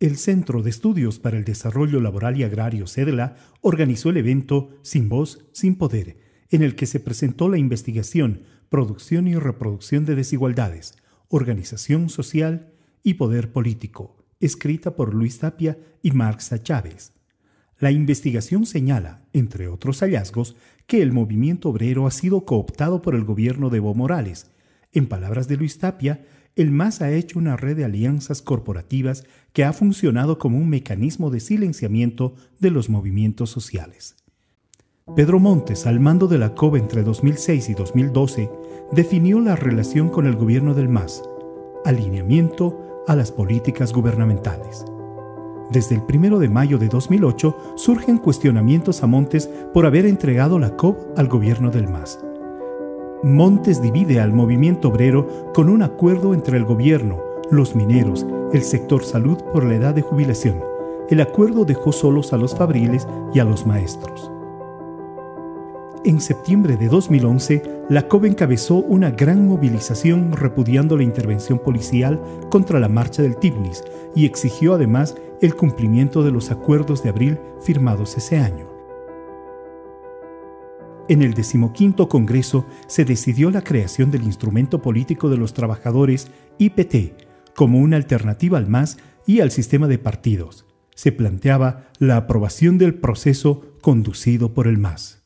El Centro de Estudios para el Desarrollo Laboral y Agrario, CEDLA, organizó el evento Sin Voz, Sin Poder, en el que se presentó la investigación, producción y reproducción de desigualdades, organización social y poder político, escrita por Luis Tapia y Marxa Chávez. La investigación señala, entre otros hallazgos, que el movimiento obrero ha sido cooptado por el gobierno de Evo Morales. En palabras de Luis Tapia, el MAS ha hecho una red de alianzas corporativas que ha funcionado como un mecanismo de silenciamiento de los movimientos sociales. Pedro Montes, al mando de la COB entre 2006 y 2012, definió la relación con el gobierno del MAS, alineamiento a las políticas gubernamentales. Desde el 1 de mayo de 2008 surgen cuestionamientos a Montes por haber entregado la COB al gobierno del MAS. Montes divide al movimiento obrero con un acuerdo entre el gobierno, los mineros, el sector salud por la edad de jubilación. El acuerdo dejó solos a los fabriles y a los maestros. En septiembre de 2011, la COBE encabezó una gran movilización repudiando la intervención policial contra la marcha del Tibnis y exigió además el cumplimiento de los acuerdos de abril firmados ese año. En el XV Congreso se decidió la creación del Instrumento Político de los Trabajadores, IPT, como una alternativa al MAS y al sistema de partidos. Se planteaba la aprobación del proceso conducido por el MAS.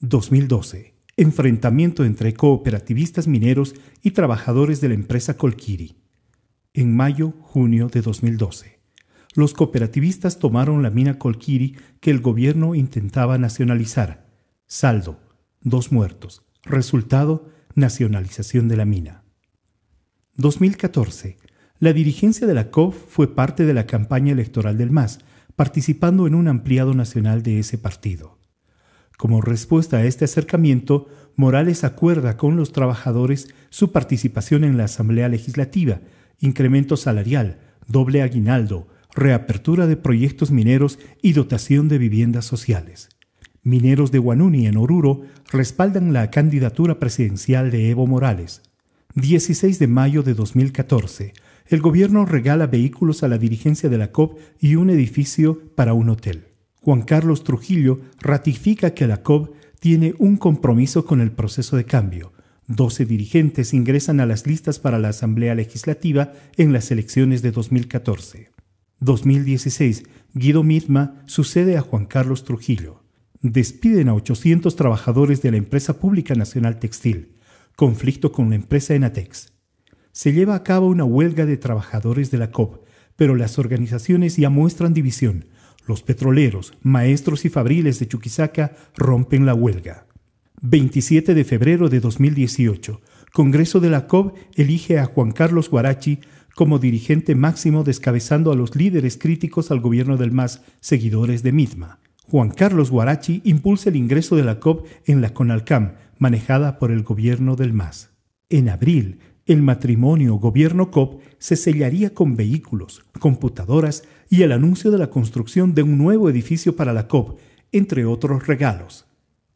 2012. Enfrentamiento entre cooperativistas mineros y trabajadores de la empresa Colquiri. En mayo-junio de 2012. Los cooperativistas tomaron la mina Colquiri que el gobierno intentaba nacionalizar Saldo, dos muertos. Resultado, nacionalización de la mina. 2014. La dirigencia de la COF fue parte de la campaña electoral del MAS, participando en un ampliado nacional de ese partido. Como respuesta a este acercamiento, Morales acuerda con los trabajadores su participación en la Asamblea Legislativa, incremento salarial, doble aguinaldo, reapertura de proyectos mineros y dotación de viviendas sociales. Mineros de Guanuni en Oruro respaldan la candidatura presidencial de Evo Morales. 16 de mayo de 2014. El gobierno regala vehículos a la dirigencia de la COP y un edificio para un hotel. Juan Carlos Trujillo ratifica que la COP tiene un compromiso con el proceso de cambio. 12 dirigentes ingresan a las listas para la Asamblea Legislativa en las elecciones de 2014. 2016. Guido Mitma sucede a Juan Carlos Trujillo. Despiden a 800 trabajadores de la empresa pública nacional textil. Conflicto con la empresa Enatex. Se lleva a cabo una huelga de trabajadores de la COP, pero las organizaciones ya muestran división. Los petroleros, maestros y fabriles de Chuquisaca rompen la huelga. 27 de febrero de 2018. Congreso de la COP elige a Juan Carlos Guarachi como dirigente máximo descabezando a los líderes críticos al gobierno del MAS, seguidores de MITMA. Juan Carlos Guarachi impulsa el ingreso de la COP en la CONALCAM, manejada por el gobierno del MAS. En abril, el matrimonio gobierno-COP se sellaría con vehículos, computadoras y el anuncio de la construcción de un nuevo edificio para la COP, entre otros regalos.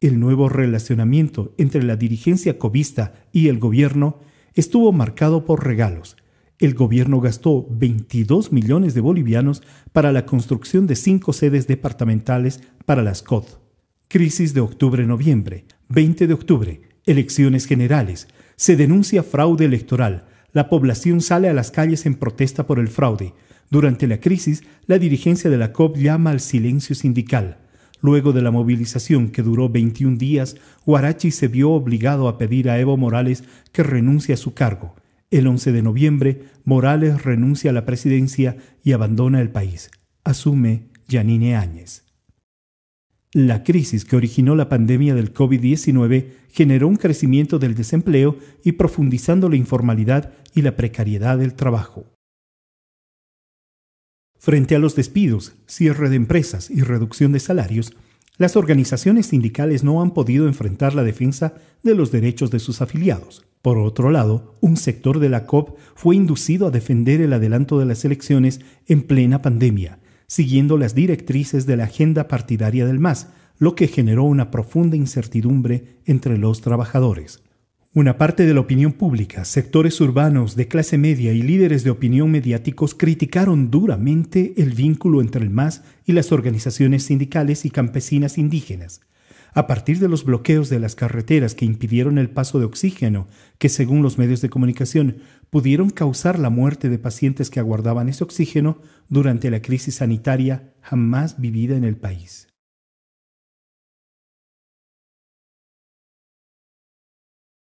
El nuevo relacionamiento entre la dirigencia cobista y el gobierno estuvo marcado por regalos, el gobierno gastó 22 millones de bolivianos para la construcción de cinco sedes departamentales para las COD. Crisis de octubre-noviembre, 20 de octubre, elecciones generales, se denuncia fraude electoral, la población sale a las calles en protesta por el fraude. Durante la crisis, la dirigencia de la COP llama al silencio sindical. Luego de la movilización que duró 21 días, Huarachi se vio obligado a pedir a Evo Morales que renuncie a su cargo. El 11 de noviembre, Morales renuncia a la presidencia y abandona el país. Asume Yanine Áñez. La crisis que originó la pandemia del COVID-19 generó un crecimiento del desempleo y profundizando la informalidad y la precariedad del trabajo. Frente a los despidos, cierre de empresas y reducción de salarios, las organizaciones sindicales no han podido enfrentar la defensa de los derechos de sus afiliados. Por otro lado, un sector de la COP fue inducido a defender el adelanto de las elecciones en plena pandemia, siguiendo las directrices de la agenda partidaria del MAS, lo que generó una profunda incertidumbre entre los trabajadores. Una parte de la opinión pública, sectores urbanos de clase media y líderes de opinión mediáticos criticaron duramente el vínculo entre el MAS y las organizaciones sindicales y campesinas indígenas, a partir de los bloqueos de las carreteras que impidieron el paso de oxígeno, que según los medios de comunicación pudieron causar la muerte de pacientes que aguardaban ese oxígeno durante la crisis sanitaria jamás vivida en el país.